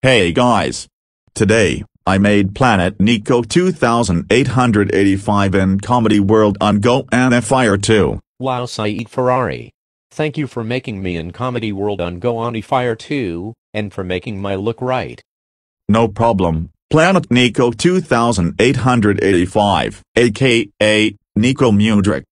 Hey guys! Today, I made Planet Nico 2885 in Comedy World on Go and Fire 2. Wow Saeed Ferrari. Thank you for making me in Comedy World on Go on Fire 2, and for making my look right. No problem, Planet Nico 2885, aka Nico Mudrick.